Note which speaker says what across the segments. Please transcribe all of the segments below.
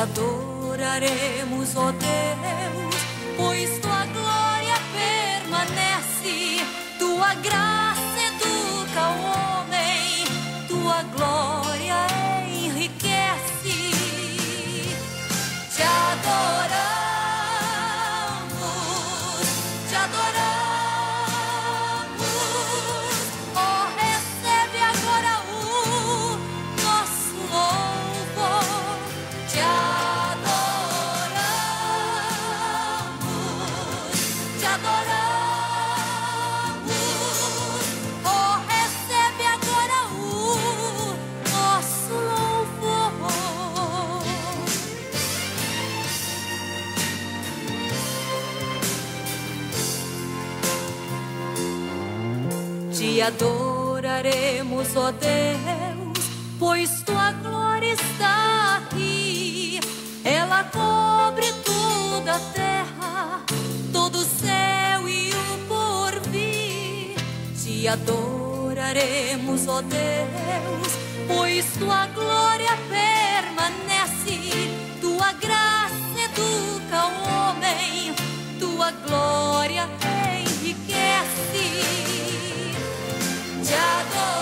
Speaker 1: adoraremos, ó Deus, pois tu adoraremos, ó Deus, pois tua glória está aqui. Ela cobre toda a terra, todo o céu e o porvir. Te adoraremos, ó Deus, pois tua glória permanece. Tua graça educa o homem, tua glória é. te adorar.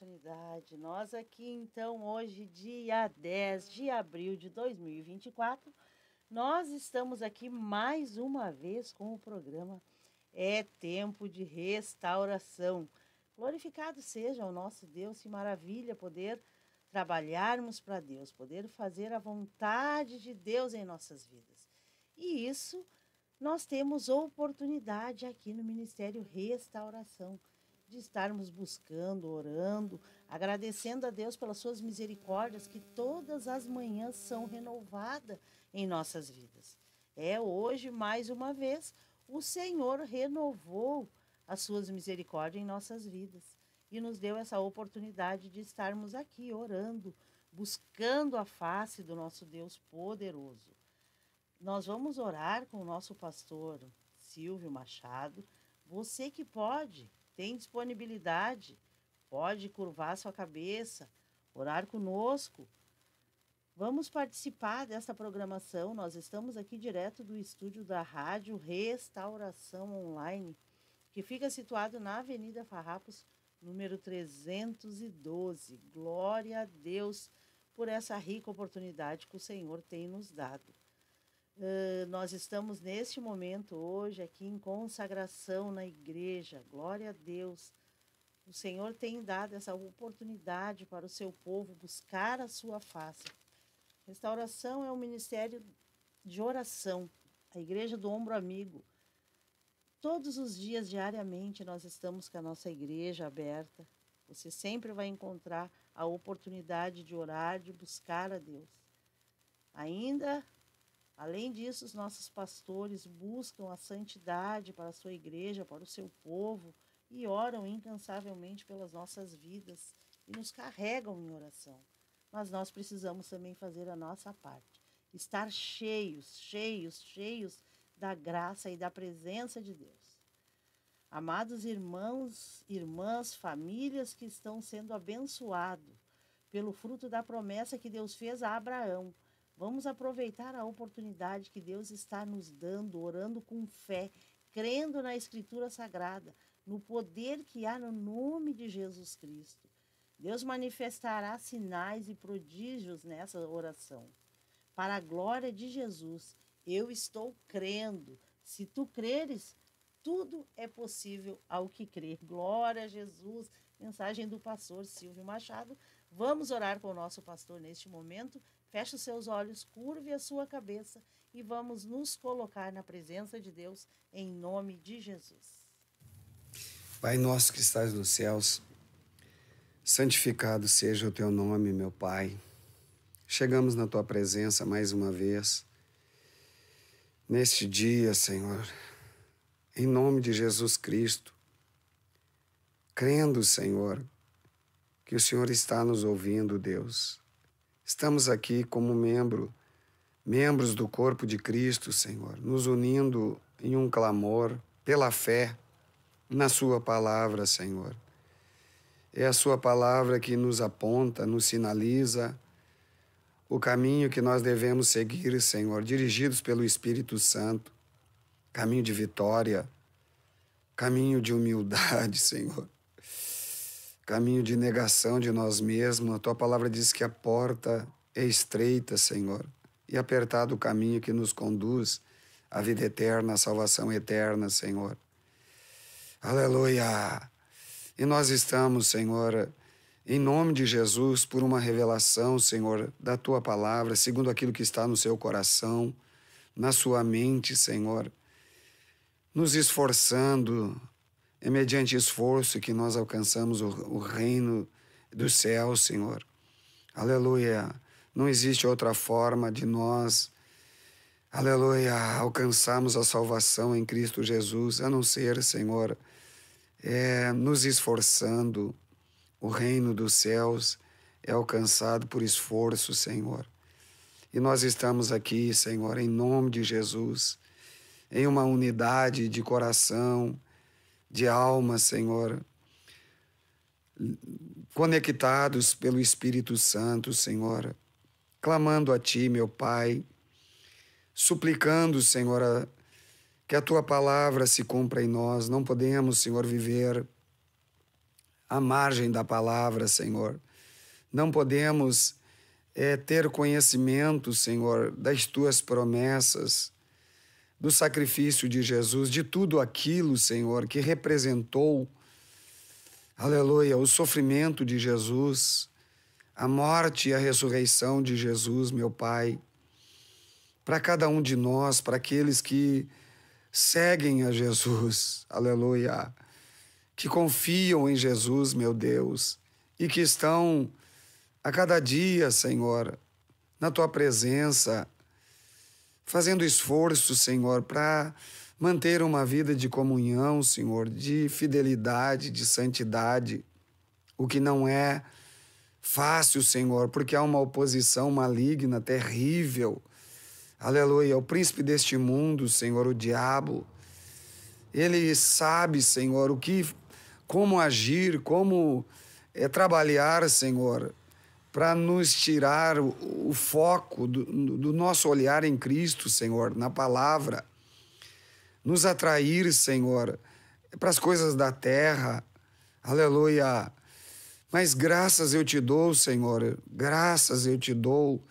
Speaker 2: oportunidade. Nós aqui, então, hoje, dia 10 de abril de 2024, nós estamos aqui mais uma vez com o programa É Tempo de Restauração. Glorificado seja o nosso Deus, que maravilha poder trabalharmos para Deus, poder fazer a vontade de Deus em nossas vidas. E isso nós temos oportunidade aqui no Ministério Restauração de estarmos buscando, orando, agradecendo a Deus pelas suas misericórdias que todas as manhãs são renovadas em nossas vidas. É hoje mais uma vez o Senhor renovou as suas misericórdias em nossas vidas e nos deu essa oportunidade de estarmos aqui orando, buscando a face do nosso Deus poderoso. Nós vamos orar com o nosso pastor Silvio Machado. Você que pode tem disponibilidade, pode curvar sua cabeça, orar conosco. Vamos participar dessa programação. Nós estamos aqui direto do estúdio da Rádio Restauração Online, que fica situado na Avenida Farrapos, número 312. Glória a Deus por essa rica oportunidade que o Senhor tem nos dado. Eh, nós estamos neste momento hoje aqui em consagração na igreja. Glória a Deus. O Senhor tem dado essa oportunidade para o seu povo buscar a sua face. Restauração é um ministério de oração, a igreja do ombro amigo. Todos os dias, diariamente, nós estamos com a nossa igreja aberta. Você sempre vai encontrar a oportunidade de orar, de buscar a Deus. Ainda Além disso, os nossos pastores buscam a santidade para a sua igreja, para o seu povo e oram incansavelmente pelas nossas vidas e nos carregam em oração. Mas nós precisamos também fazer a nossa parte, estar cheios, cheios, cheios da graça e da presença de Deus. Amados irmãos, irmãs, famílias que estão sendo abençoados pelo fruto da promessa que Deus fez a Abraão Vamos aproveitar a oportunidade que Deus está nos dando, orando com fé, crendo na Escritura Sagrada, no poder que há no nome de Jesus Cristo. Deus manifestará sinais e prodígios nessa oração. Para a glória de Jesus, eu estou crendo. Se tu creres, tudo é possível ao que crer. Glória a Jesus. Mensagem do pastor Silvio Machado. Vamos orar com o nosso pastor neste momento. Feche os seus olhos, curve a sua cabeça e vamos nos colocar na presença de Deus em nome de Jesus.
Speaker 3: Pai nosso que estás nos céus, santificado seja o teu nome, meu Pai. Chegamos na tua presença mais uma vez. Neste dia, Senhor, em nome de Jesus Cristo, crendo, Senhor, que o Senhor está nos ouvindo, Deus. Estamos aqui como membro, membros do corpo de Cristo, Senhor, nos unindo em um clamor pela fé na Sua palavra, Senhor. É a Sua palavra que nos aponta, nos sinaliza o caminho que nós devemos seguir, Senhor, dirigidos pelo Espírito Santo caminho de vitória, caminho de humildade, Senhor. Caminho de negação de nós mesmos. A tua palavra diz que a porta é estreita, Senhor, e apertado o caminho que nos conduz à vida eterna, à salvação eterna, Senhor. Aleluia! E nós estamos, Senhor, em nome de Jesus, por uma revelação, Senhor, da tua palavra, segundo aquilo que está no seu coração, na sua mente, Senhor nos esforçando, é mediante esforço que nós alcançamos o, o reino do céu, Senhor. Aleluia. Não existe outra forma de nós, aleluia, alcançarmos a salvação em Cristo Jesus, a não ser, Senhor, é, nos esforçando. O reino dos céus é alcançado por esforço, Senhor. E nós estamos aqui, Senhor, em nome de Jesus em uma unidade de coração, de alma, Senhor. Conectados pelo Espírito Santo, Senhor. Clamando a Ti, meu Pai. Suplicando, Senhor, que a Tua palavra se cumpra em nós. Não podemos, Senhor, viver à margem da palavra, Senhor. Não podemos é, ter conhecimento, Senhor, das tuas promessas do sacrifício de Jesus, de tudo aquilo, Senhor, que representou, aleluia, o sofrimento de Jesus, a morte e a ressurreição de Jesus, meu Pai, para cada um de nós, para aqueles que seguem a Jesus, aleluia, que confiam em Jesus, meu Deus, e que estão a cada dia, Senhor, na tua presença, fazendo esforço, Senhor, para manter uma vida de comunhão, Senhor, de fidelidade, de santidade, o que não é fácil, Senhor, porque há uma oposição maligna, terrível. Aleluia, o príncipe deste mundo, Senhor, o diabo. Ele sabe, Senhor, o que como agir, como é trabalhar, Senhor, para nos tirar o, o foco do, do nosso olhar em Cristo, Senhor, na palavra. Nos atrair, Senhor, para as coisas da terra. Aleluia. Mas graças eu te dou, Senhor, graças eu te dou,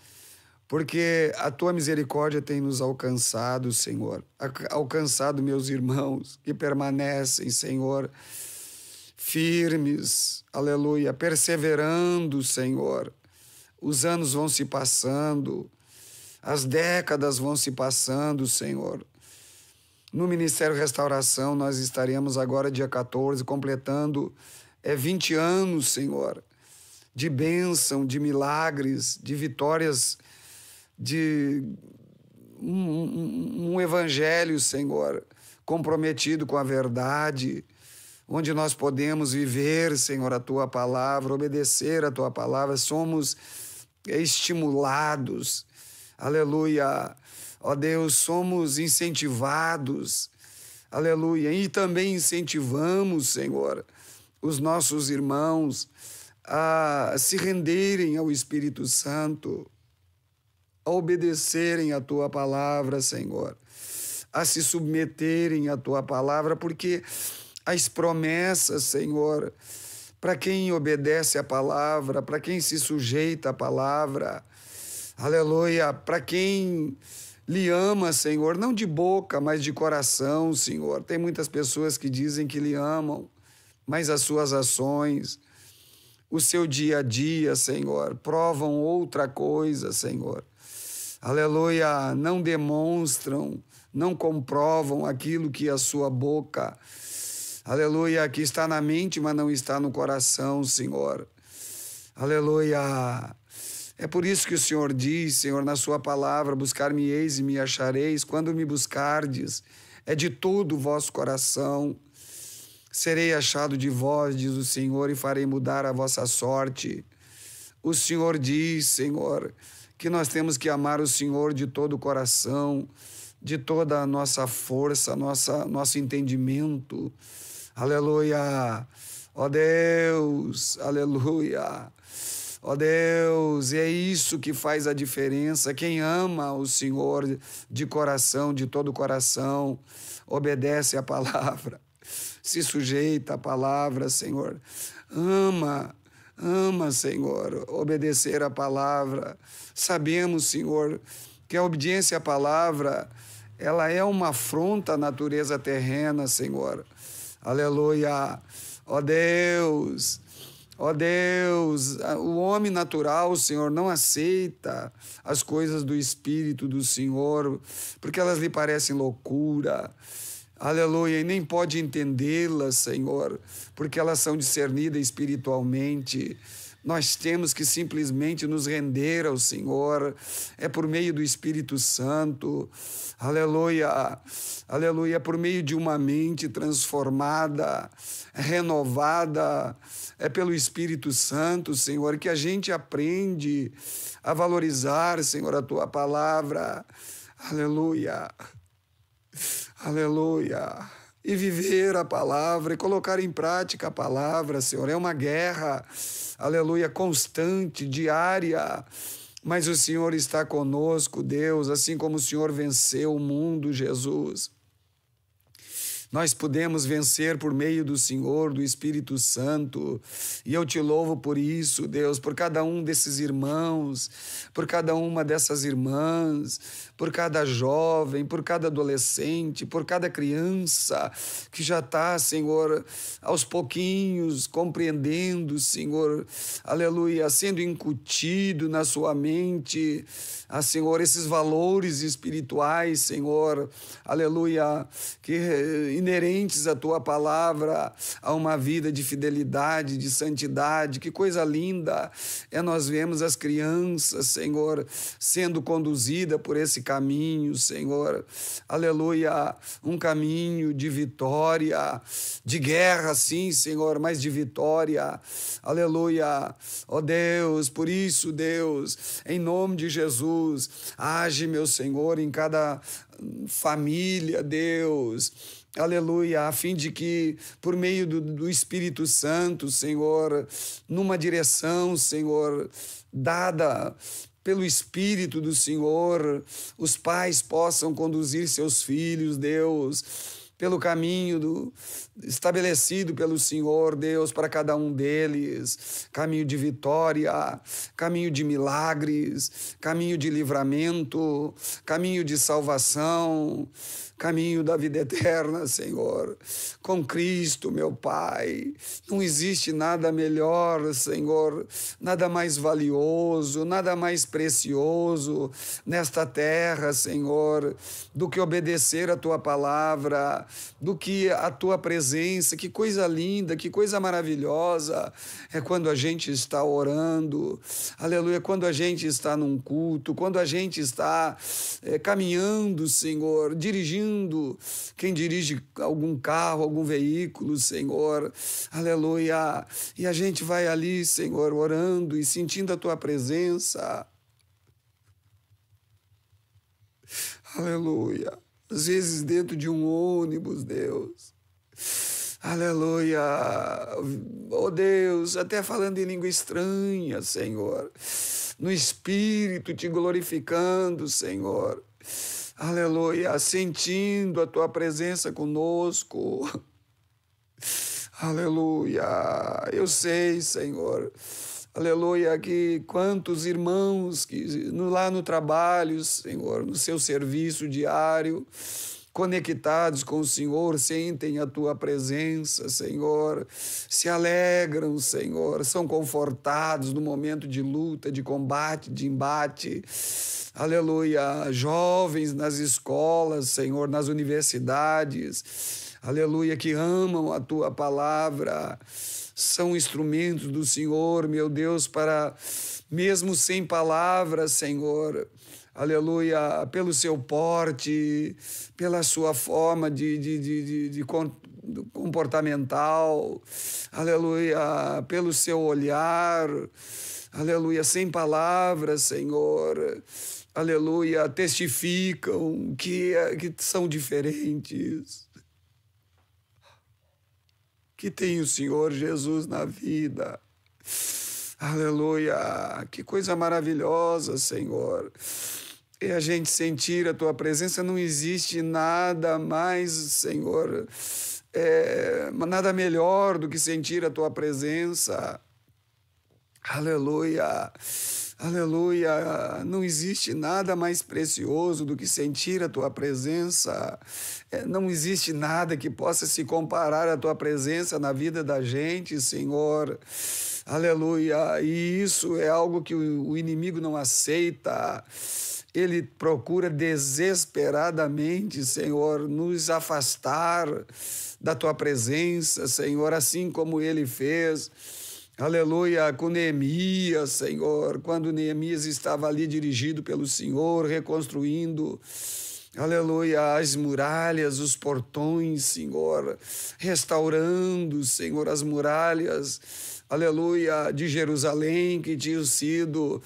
Speaker 3: porque a tua misericórdia tem nos alcançado, Senhor, alcançado meus irmãos que permanecem, Senhor firmes, aleluia, perseverando, Senhor. Os anos vão se passando, as décadas vão se passando, Senhor. No Ministério Restauração, nós estaremos agora, dia 14, completando é, 20 anos, Senhor, de bênção, de milagres, de vitórias, de um, um, um evangelho, Senhor, comprometido com a verdade, onde nós podemos viver, Senhor, a tua palavra, obedecer a tua palavra, somos estimulados, aleluia, ó Deus, somos incentivados, aleluia, e também incentivamos, Senhor, os nossos irmãos a se renderem ao Espírito Santo, a obedecerem a tua palavra, Senhor, a se submeterem à tua palavra, porque as promessas, Senhor, para quem obedece a palavra, para quem se sujeita à palavra, aleluia, para quem lhe ama, Senhor, não de boca, mas de coração, Senhor. Tem muitas pessoas que dizem que lhe amam, mas as suas ações, o seu dia a dia, Senhor, provam outra coisa, Senhor. Aleluia, não demonstram, não comprovam aquilo que a sua boca Aleluia, que está na mente, mas não está no coração, Senhor. Aleluia. É por isso que o Senhor diz, Senhor, na sua palavra, buscar-me-eis e me achareis, quando me buscardes, é de todo o vosso coração. Serei achado de vós, diz o Senhor, e farei mudar a vossa sorte. O Senhor diz, Senhor, que nós temos que amar o Senhor de todo o coração, de toda a nossa força, nossa, nosso entendimento, Aleluia. Ó Deus, aleluia. Ó Deus, e é isso que faz a diferença. Quem ama o Senhor de coração, de todo coração, obedece a palavra, se sujeita à palavra, Senhor. Ama, ama, Senhor, obedecer a palavra. Sabemos, Senhor, que a obediência à palavra, ela é uma afronta à natureza terrena, Senhor. Aleluia. Ó oh Deus, ó oh Deus, o homem natural, Senhor, não aceita as coisas do Espírito do Senhor, porque elas lhe parecem loucura. Aleluia, e nem pode entendê-las, Senhor, porque elas são discernidas espiritualmente. Nós temos que simplesmente nos render ao Senhor. É por meio do Espírito Santo. Aleluia. Aleluia. É por meio de uma mente transformada, renovada. É pelo Espírito Santo, Senhor, que a gente aprende a valorizar, Senhor, a tua palavra. Aleluia. Aleluia. E viver a palavra e colocar em prática a palavra, Senhor. É uma guerra aleluia, constante, diária. Mas o Senhor está conosco, Deus, assim como o Senhor venceu o mundo, Jesus. Nós podemos vencer por meio do Senhor, do Espírito Santo. E eu te louvo por isso, Deus, por cada um desses irmãos, por cada uma dessas irmãs, por cada jovem, por cada adolescente, por cada criança que já está, Senhor, aos pouquinhos compreendendo, Senhor, aleluia, sendo incutido na sua mente, a ah, Senhor, esses valores espirituais, Senhor, aleluia, que eh, inerentes à tua palavra, a uma vida de fidelidade, de santidade. Que coisa linda é nós vemos as crianças, Senhor, sendo conduzida por esse caminho, Senhor. Aleluia, um caminho de vitória, de guerra, sim, Senhor, mas de vitória. Aleluia. Ó oh, Deus, por isso, Deus, em nome de Jesus, age, meu Senhor, em cada família, Deus aleluia, a fim de que, por meio do, do, Espírito Santo, Senhor, numa direção, Senhor, dada pelo Espírito do Senhor, os pais possam conduzir seus filhos, Deus, pelo caminho do, estabelecido pelo Senhor Deus para cada um deles, caminho de vitória, caminho de milagres, caminho de livramento, caminho de salvação, caminho da vida eterna, Senhor. Com Cristo, meu Pai, não existe nada melhor, Senhor, nada mais valioso, nada mais precioso nesta terra, Senhor, do que obedecer a tua palavra, do que a tua presença presença, que coisa linda, que coisa maravilhosa. É quando a gente está orando, aleluia, quando a gente está num culto, quando a gente está é, caminhando, Senhor, dirigindo, quem dirige algum carro, algum veículo, Senhor, aleluia. E a gente vai ali, Senhor, orando e sentindo a tua presença. Aleluia. Às vezes dentro de um ônibus, Deus. Aleluia! Oh Deus, até falando em língua estranha, Senhor. No Espírito te glorificando, Senhor. Aleluia! Sentindo a tua presença conosco. Aleluia! Eu sei, Senhor. Aleluia, que quantos irmãos que lá no trabalho, Senhor, no seu serviço diário, conectados com o Senhor, sentem a tua presença, Senhor, se alegram, Senhor, são confortados no momento de luta, de combate, de embate. Aleluia. Jovens nas escolas, Senhor, nas universidades, aleluia, que amam a tua palavra são instrumentos do Senhor, meu Deus, para, mesmo sem palavras, Senhor, aleluia, pelo seu porte, pela sua forma de, de, de, de, comportamental, aleluia, pelo seu olhar, aleluia, sem palavras, Senhor, aleluia, testificam que, que são diferentes. Que tem o Senhor Jesus na vida. Aleluia! Que coisa maravilhosa, Senhor! E a gente sentir a tua presença, não existe nada mais, Senhor, é, nada melhor do que sentir a tua presença. Aleluia! Aleluia! Não existe nada mais precioso do que sentir a tua presença. É, não existe nada que possa se comparar à tua presença na vida da gente, Senhor. Aleluia! E isso é algo que o inimigo não aceita. Ele procura desesperadamente, Senhor, nos afastar da tua presença, Senhor, assim como ele fez Aleluia, com Neemias, Senhor, quando Neemias estava ali dirigido pelo Senhor, reconstruindo, aleluia, as muralhas, os portões, Senhor, restaurando, Senhor, as muralhas, aleluia, de Jerusalém que tinham sido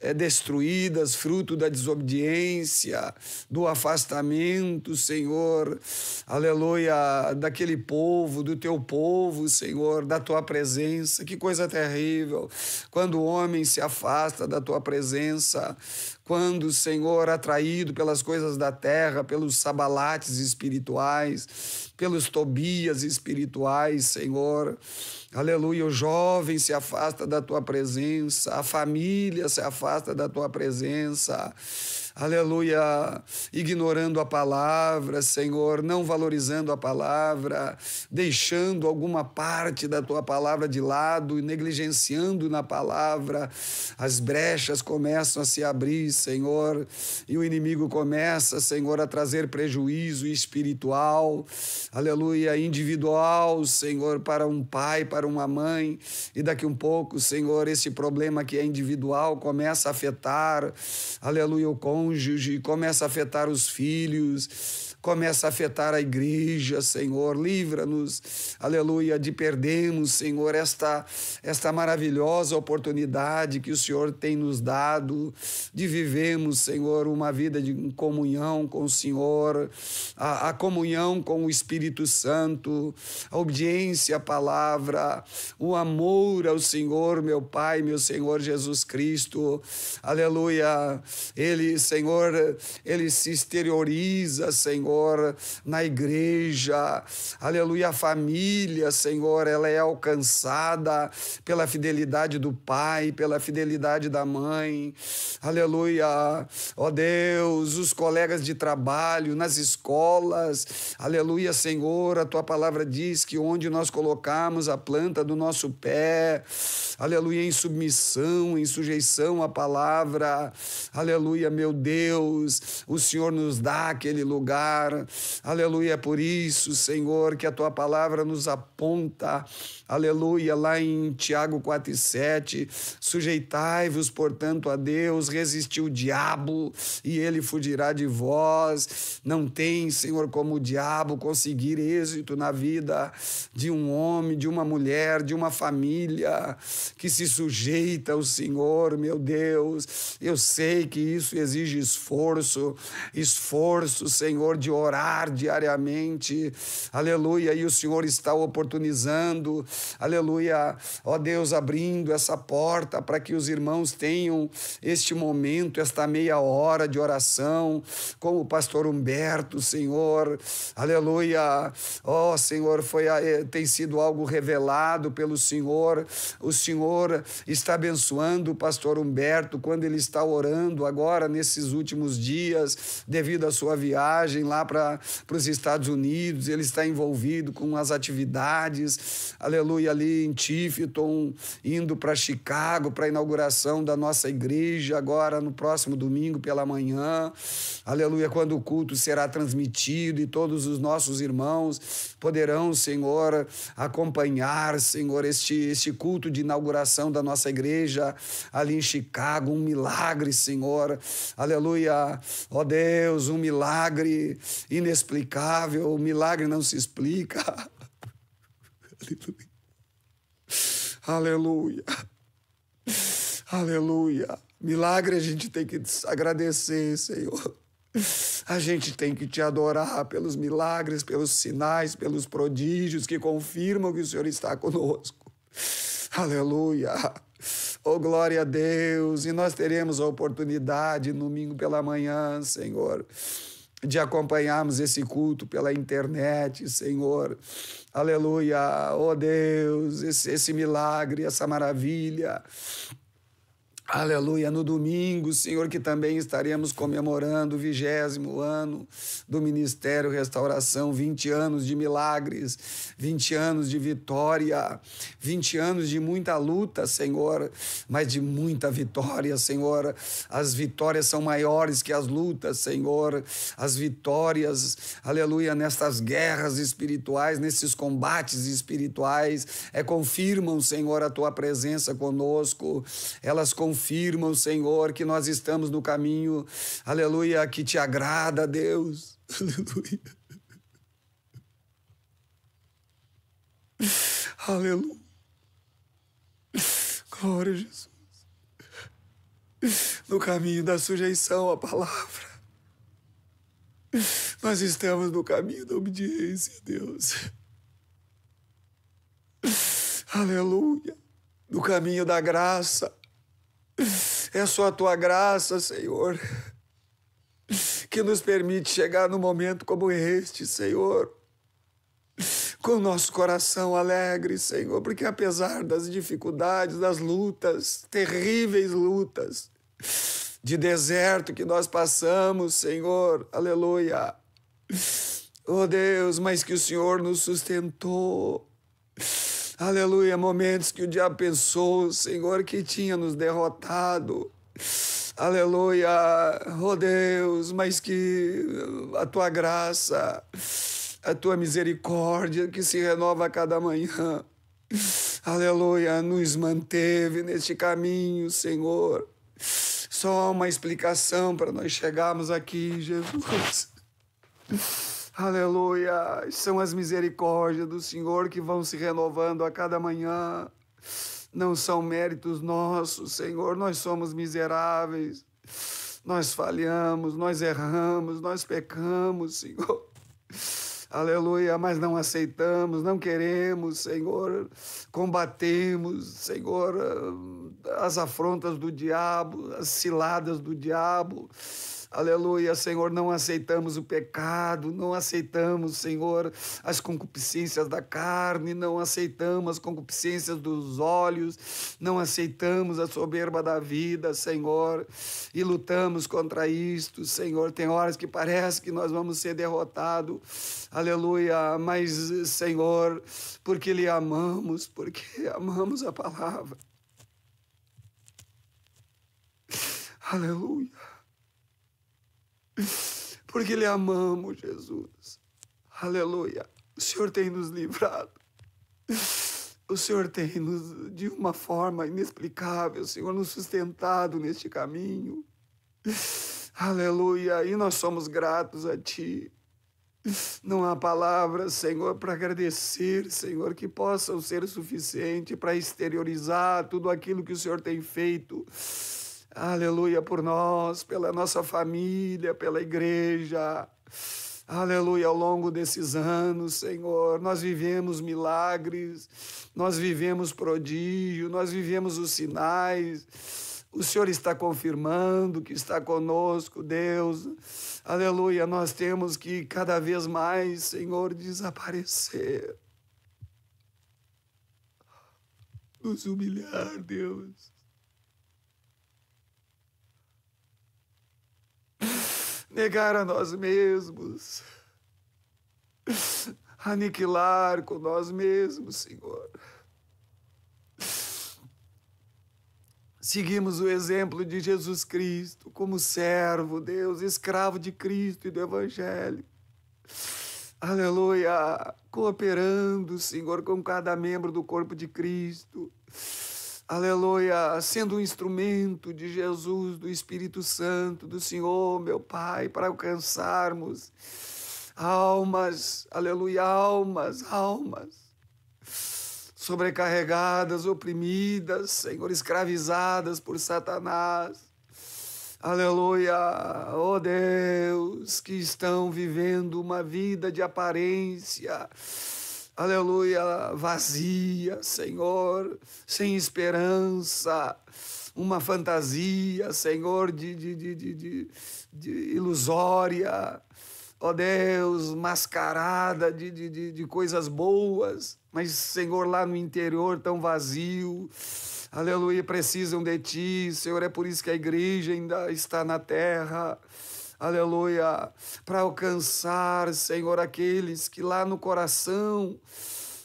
Speaker 3: é, destruídas, fruto da desobediência, do afastamento, Senhor, aleluia, daquele povo, do teu povo, Senhor, da tua presença. Que coisa terrível quando o homem se afasta da tua presença, quando, Senhor, atraído pelas coisas da terra, pelos sabalates espirituais, pelos Tobias espirituais, Senhor. Aleluia, o jovem se afasta da tua presença, a família se afasta da tua presença. Aleluia, ignorando a palavra, Senhor, não valorizando a palavra, deixando alguma parte da tua palavra de lado e negligenciando na palavra. As brechas começam a se abrir, Senhor, e o inimigo começa, Senhor, a trazer prejuízo espiritual aleluia, individual, Senhor, para um pai, para uma mãe, e daqui um pouco, Senhor, esse problema que é individual começa a afetar, aleluia, o cônjuge, começa a afetar os filhos, começa a afetar a igreja, Senhor. Livra-nos, aleluia, de perdermos, Senhor, esta, esta maravilhosa oportunidade que o Senhor tem nos dado de vivermos, Senhor, uma vida de comunhão com o Senhor, a, a comunhão com o Espírito Santo, a obediência à palavra, o amor ao Senhor, meu Pai, meu Senhor Jesus Cristo. Aleluia. Ele, Senhor, ele se exterioriza, Senhor. Senhor, na igreja. Aleluia, a família, Senhor, ela é alcançada pela fidelidade do pai, pela fidelidade da mãe. Aleluia. Ó Deus, os colegas de trabalho, nas escolas. Aleluia, Senhor, a tua palavra diz que onde nós colocamos a planta do nosso pé, aleluia, em submissão, em sujeição à palavra. Aleluia, meu Deus, o Senhor nos dá aquele lugar lugar. Aleluia, é por isso, Senhor, que a tua palavra nos aponta. Aleluia, lá em Tiago 4:7, sujeitai-vos, portanto, a Deus, resisti o diabo e ele fugirá de vós. Não tem, Senhor, como o diabo conseguir êxito na vida de um homem, de uma mulher, de uma família que se sujeita ao Senhor, meu Deus. Eu sei que isso exige esforço, esforço, Senhor, de de orar diariamente, aleluia, e o Senhor está oportunizando, aleluia, ó Deus, abrindo essa porta para que os irmãos tenham este momento, esta meia hora de oração, como o pastor Humberto, Senhor, aleluia, ó Senhor, foi, eh, tem sido algo revelado pelo Senhor, o Senhor está abençoando o pastor Humberto quando ele está orando agora nesses últimos dias, devido à sua viagem lá lá para os Estados Unidos, ele está envolvido com as atividades, aleluia, ali em Tifton, indo para Chicago para a inauguração da nossa igreja, agora no próximo domingo pela manhã, aleluia, quando o culto será transmitido e todos os nossos irmãos poderão, Senhor, acompanhar, Senhor, este, este culto de inauguração da nossa igreja ali em Chicago, um milagre, Senhor, aleluia, ó Deus, um milagre, inexplicável, o milagre não se explica. Aleluia. Aleluia. Aleluia. Milagre a gente tem que agradecer, Senhor. A gente tem que te adorar pelos milagres, pelos sinais, pelos prodígios que confirmam que o Senhor está conosco. Aleluia. Oh, glória a Deus! E nós teremos a oportunidade no domingo pela manhã, Senhor, de acompanharmos esse culto pela internet, Senhor. Aleluia, oh Deus, esse, esse milagre, essa maravilha. Aleluia. No domingo, Senhor, que também estaremos comemorando o vigésimo ano do Ministério Restauração, 20 anos de milagres, 20 anos de vitória, 20 anos de muita luta, Senhor, mas de muita vitória, Senhor. As vitórias são maiores que as lutas, Senhor. As vitórias, aleluia, nestas guerras espirituais, nesses combates espirituais, é, confirmam, Senhor, a tua presença conosco. Elas confirmam confirmam, Senhor, que nós estamos no caminho, aleluia, que te agrada, Deus. Aleluia. Aleluia. Glória a Jesus. No caminho da sujeição à palavra. Nós estamos no caminho da obediência, Deus. Aleluia. No caminho da graça. É só a tua graça, Senhor, que nos permite chegar num momento como este, Senhor. Com nosso coração alegre, Senhor, porque apesar das dificuldades, das lutas, terríveis lutas, de deserto que nós passamos, Senhor, aleluia. Oh Deus, mas que o Senhor nos sustentou. Aleluia, momentos que o diabo pensou, Senhor, que tinha nos derrotado. Aleluia, oh Deus, mas que a tua graça, a tua misericórdia que se renova a cada manhã, aleluia, nos manteve neste caminho, Senhor. Só uma explicação para nós chegarmos aqui, Jesus. Aleluia! São as misericórdias do Senhor que vão se renovando a cada manhã. Não são méritos nossos, Senhor. Nós somos miseráveis. Nós falhamos, nós erramos, nós pecamos, Senhor. Aleluia, mas não aceitamos, não queremos, Senhor. Combatemos, Senhor, as afrontas do diabo, as ciladas do diabo Aleluia, Senhor, não aceitamos o pecado, não aceitamos, Senhor, as concupiscências da carne, não aceitamos as concupiscências dos olhos, não aceitamos a soberba da vida, Senhor, e lutamos contra isto, Senhor. Tem horas que parece que nós vamos ser derrotados, aleluia, mas, Senhor, porque lhe amamos, porque amamos a palavra. Aleluia. porque lhe amamos, Jesus. Aleluia. O Senhor tem nos livrado. O Senhor tem nos, de uma forma inexplicável, o Senhor nos sustentado neste caminho. Aleluia. E nós somos gratos a Ti. Não há palavras, Senhor, para agradecer, Senhor, que possam ser suficiente para exteriorizar tudo aquilo que o Senhor tem feito Aleluia por nós, pela nossa família, pela igreja. Aleluia, ao longo desses anos, Senhor, nós vivemos milagres, nós vivemos prodígio, nós vivemos os sinais. O Senhor está confirmando que está conosco, Deus. Aleluia, nós temos que cada vez mais, Senhor, desaparecer. Nos humilhar, Deus negar a nós mesmos, aniquilar com nós mesmos, Senhor. Seguimos o exemplo de Jesus Cristo como servo, Deus, escravo de Cristo e do Evangelho. Aleluia! Cooperando, Senhor, com cada membro do corpo de Cristo aleluia, sendo um instrumento de Jesus, do Espírito Santo, do Senhor, meu Pai, para alcançarmos almas, aleluia, almas, almas sobrecarregadas, oprimidas, Senhor, escravizadas por Satanás. Aleluia, oh Deus, que estão vivendo uma vida de aparência, aleluia, vazia, Senhor, sem esperança, uma fantasia, Senhor, de, de, de, de, ilusória, ó Deus, mascarada de, de, de coisas boas, mas, Senhor, lá no interior tão vazio, aleluia, precisam de Ti, Senhor, é por isso que a igreja ainda está na terra aleluia, para alcançar, Senhor, aqueles que lá no coração,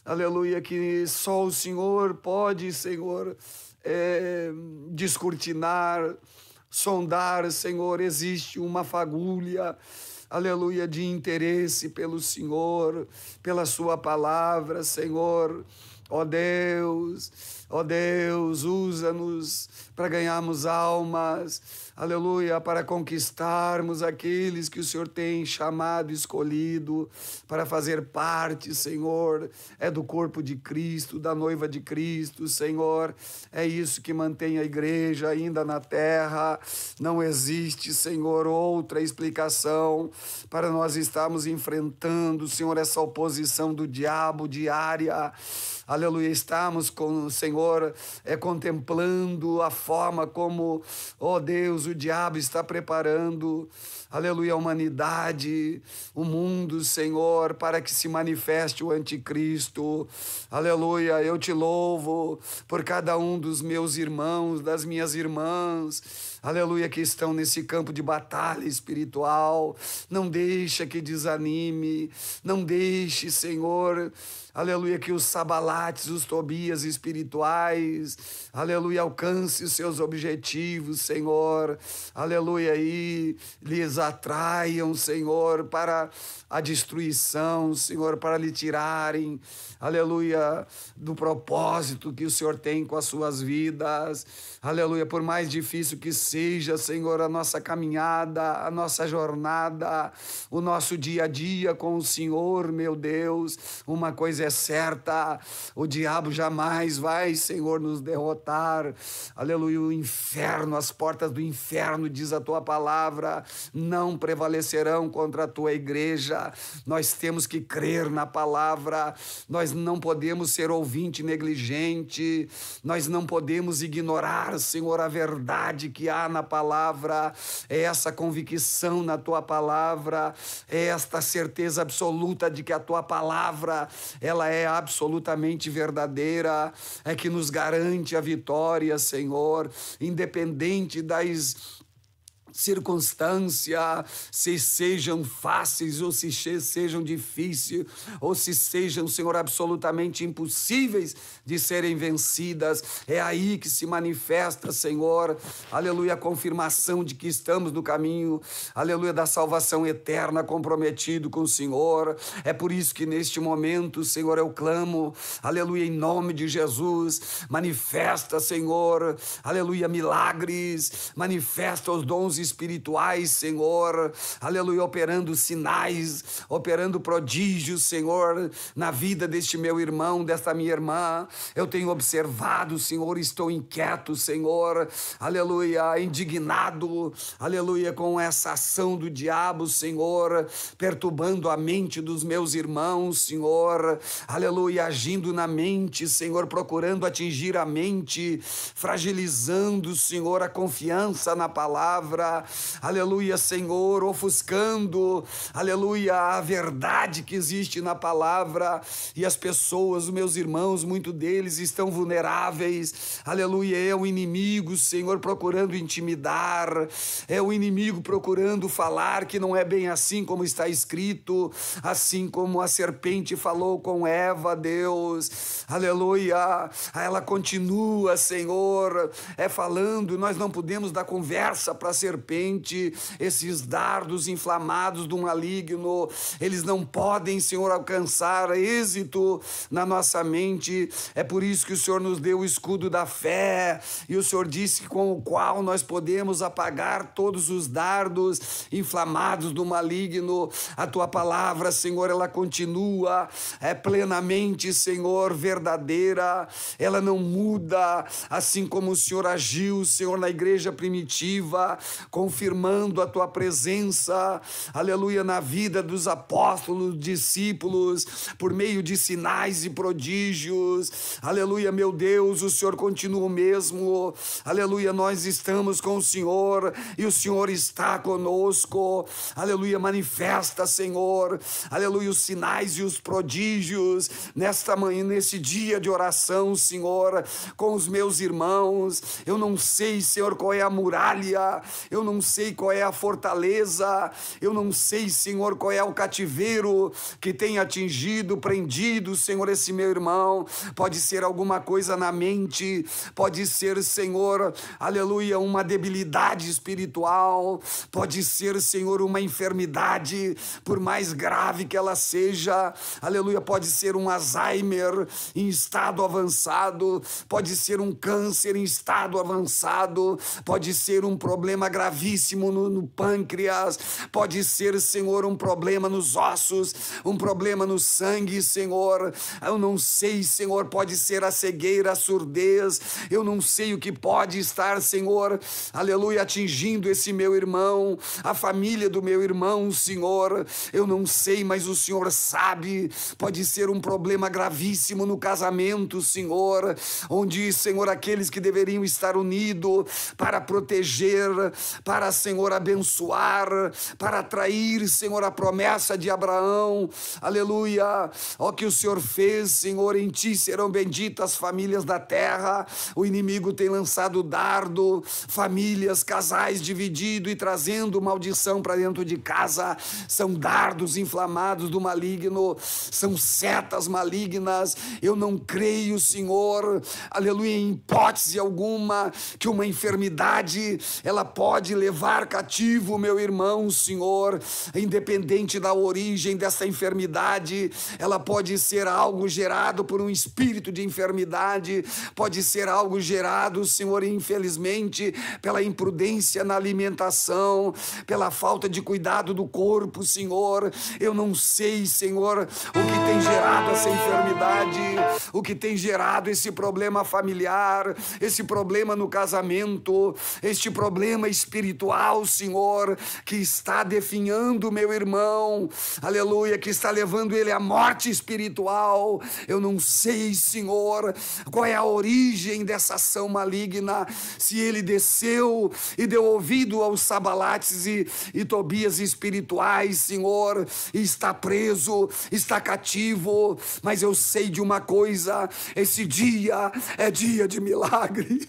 Speaker 3: aleluia, que só o Senhor pode, Senhor, é, descortinar, sondar, Senhor, existe uma fagulha, aleluia, de interesse pelo Senhor, pela Sua palavra, Senhor, ó Deus Ó oh Deus, usa-nos para ganharmos almas, aleluia, para conquistarmos aqueles que o Senhor tem chamado, escolhido, para fazer parte, Senhor, é do corpo de Cristo, da noiva de Cristo, Senhor, é isso que mantém a igreja ainda na terra. Não existe, Senhor, outra explicação para nós estarmos enfrentando, Senhor, essa oposição do diabo diária, aleluia, estamos com o Senhor Senhor, é contemplando a forma como, ó oh Deus, o diabo está preparando, aleluia, a humanidade, o mundo, Senhor, para que se manifeste o anticristo. Aleluia, eu te louvo por cada um dos meus irmãos, das minhas irmãs aleluia, que estão nesse campo de batalha espiritual. Não deixa que desanime, não deixe, Senhor, aleluia, que os sabalates, os tobias espirituais, aleluia, alcance os seus objetivos, Senhor, aleluia, e lhes atraiam, Senhor, para a destruição, Senhor, para lhe tirarem, aleluia, do propósito que o Senhor tem com as suas vidas, aleluia, por mais difícil que seja seja, Senhor, a nossa caminhada, a nossa jornada, o nosso dia a dia com o Senhor, meu Deus. Uma coisa é certa: o diabo jamais vai, Senhor, nos derrotar. Aleluia, o inferno, as portas do inferno, diz a tua palavra, não prevalecerão contra a tua igreja. Nós temos que crer na palavra, nós não podemos ser ouvinte negligente, nós não podemos ignorar, Senhor, a verdade que há na palavra, é essa convicção na tua palavra, é esta certeza absoluta de que a tua palavra, ela é absolutamente verdadeira, é que nos garante a vitória, Senhor, independente das circunstância, se sejam fáceis ou se sejam difíceis, ou se sejam, Senhor, absolutamente impossíveis de serem vencidas. É aí que se manifesta, Senhor, aleluia, a confirmação de que estamos no caminho, aleluia, da salvação eterna, comprometido com o Senhor. É por isso que neste momento, Senhor, eu clamo, aleluia, em nome de Jesus, manifesta, Senhor, aleluia, milagres, manifesta os dons e espirituais, Senhor, aleluia, operando sinais, operando prodígios, Senhor, na vida deste meu irmão, desta minha irmã. Eu tenho observado, Senhor, estou inquieto, Senhor, aleluia, indignado, aleluia, com essa ação do diabo, Senhor, perturbando a mente dos meus irmãos, Senhor, aleluia, agindo na mente, Senhor, procurando atingir a mente, fragilizando, Senhor, a confiança na palavra aleluia, Senhor, ofuscando, aleluia, a verdade que existe na palavra e as pessoas, meus irmãos, muitos deles estão vulneráveis, aleluia, é o inimigo, Senhor, procurando intimidar, é o inimigo procurando falar que não é bem assim como está escrito, assim como a serpente falou com Eva, Deus, aleluia, ela continua, Senhor, é falando, nós não podemos dar conversa para a serpente serpente, esses dardos inflamados do maligno, eles não podem, Senhor, alcançar êxito na nossa mente. É por isso que o Senhor nos deu o escudo da fé e o Senhor disse com o qual nós podemos apagar todos os dardos inflamados do maligno. A tua palavra, Senhor, ela continua, é plenamente, Senhor, verdadeira, ela não muda, assim como o Senhor agiu, Senhor, na igreja primitiva, confirmando a tua presença, aleluia, na vida dos apóstolos, discípulos, por meio de sinais e prodígios, aleluia, meu Deus, o Senhor continua o mesmo, aleluia, nós estamos com o Senhor e o Senhor está conosco, aleluia, manifesta, Senhor, aleluia, os sinais e os prodígios nesta manhã, nesse dia de oração, Senhor, com os meus irmãos, eu não sei, Senhor, qual é a muralha, eu eu não sei qual é a fortaleza, eu não sei, Senhor, qual é o cativeiro que tem atingido, prendido, Senhor, esse meu irmão. Pode ser alguma coisa na mente, pode ser, Senhor, aleluia, uma debilidade espiritual, pode ser, Senhor, uma enfermidade, por mais grave que ela seja, aleluia, pode ser um Alzheimer em estado avançado, pode ser um câncer em estado avançado, pode ser um problema grave gravíssimo no, no pâncreas, pode ser, Senhor, um problema nos ossos, um problema no sangue, Senhor. Eu não sei, Senhor, pode ser a cegueira, a surdez, eu não sei o que pode estar, Senhor, aleluia, atingindo esse meu irmão, a família do meu irmão, Senhor. Eu não sei, mas o Senhor sabe. Pode ser um problema gravíssimo no casamento, Senhor, onde, Senhor, aqueles que deveriam estar unidos para proteger, para, Senhor, abençoar, para atrair, Senhor, a promessa de Abraão. Aleluia. Ó que o Senhor fez, Senhor, em ti serão benditas as famílias da terra. O inimigo tem lançado dardo, famílias, casais dividido e trazendo maldição para dentro de casa. São dardos inflamados do maligno, são setas malignas. Eu não creio, Senhor, aleluia, em hipótese alguma que uma enfermidade ela pode pode levar cativo meu irmão, Senhor, independente da origem dessa enfermidade, ela pode ser algo gerado por um espírito de enfermidade, pode ser algo gerado, Senhor, infelizmente, pela imprudência na alimentação, pela falta de cuidado do corpo, Senhor. Eu não sei, Senhor, o que tem gerado essa enfermidade, o que tem gerado esse problema familiar, esse problema no casamento, este problema espiritual espiritual, Senhor, que está definhando meu irmão, aleluia, que está levando ele à morte espiritual. Eu não sei, Senhor, qual é a origem dessa ação maligna, se ele desceu e deu ouvido aos sabalates e, e tobias espirituais, Senhor, e está preso, está cativo, mas eu sei de uma coisa: esse dia é dia de milagre.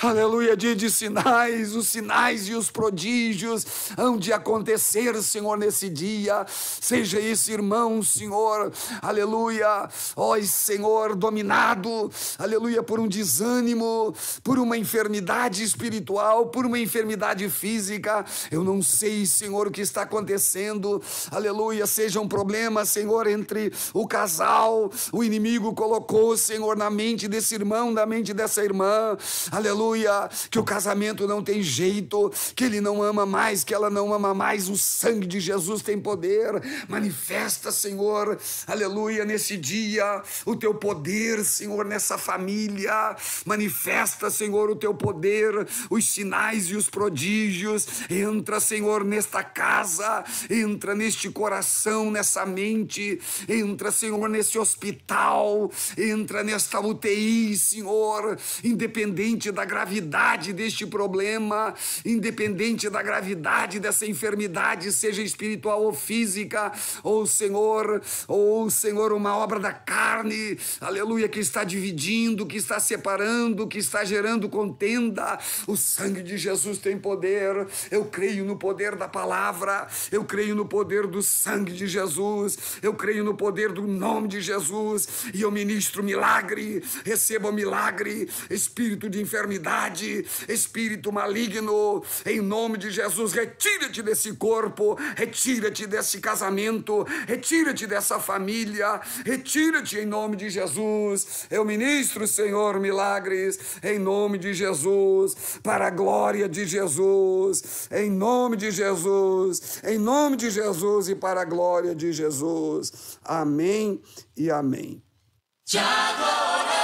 Speaker 3: Aleluia, dia de sinais, os sinais e os prodígios hão de acontecer, Senhor, nesse dia. Seja esse irmão, Senhor, aleluia, ó Senhor, dominado, aleluia, por um desânimo, por uma enfermidade espiritual, por uma enfermidade física. Eu não sei, Senhor, o que está acontecendo, aleluia, seja um problema, Senhor, entre o casal. O inimigo colocou, Senhor, na mente desse irmão, na mente dessa irmã aleluia, que o casamento não tem jeito, que ele não ama mais, que ela não ama mais, o sangue de Jesus tem poder, manifesta, Senhor, aleluia, nesse dia, o teu poder, Senhor, nessa família, manifesta, Senhor, o teu poder, os sinais e os prodígios, entra, Senhor, nesta casa, entra neste coração, nessa mente, entra, Senhor, nesse hospital, entra nesta UTI, Senhor, independente independente da gravidade deste problema, independente da gravidade dessa enfermidade, seja espiritual ou física, ou Senhor, ou Senhor, uma obra da carne, aleluia, que está dividindo, que está separando, que está gerando contenda. O sangue de Jesus tem poder. Eu creio no poder da palavra, eu creio no poder do sangue de Jesus, eu creio no poder do nome de Jesus, e eu ministro milagre, Recebo milagre, Espírito espírito de enfermidade, espírito maligno, em nome de Jesus, retira-te desse corpo, retira-te desse casamento, retira-te dessa família, retira-te em nome de Jesus. Eu ministro, Senhor, milagres em nome de Jesus, para a glória de Jesus, em nome de Jesus, em nome de Jesus e para a glória de Jesus. Amém e amém.
Speaker 1: Te adoramos.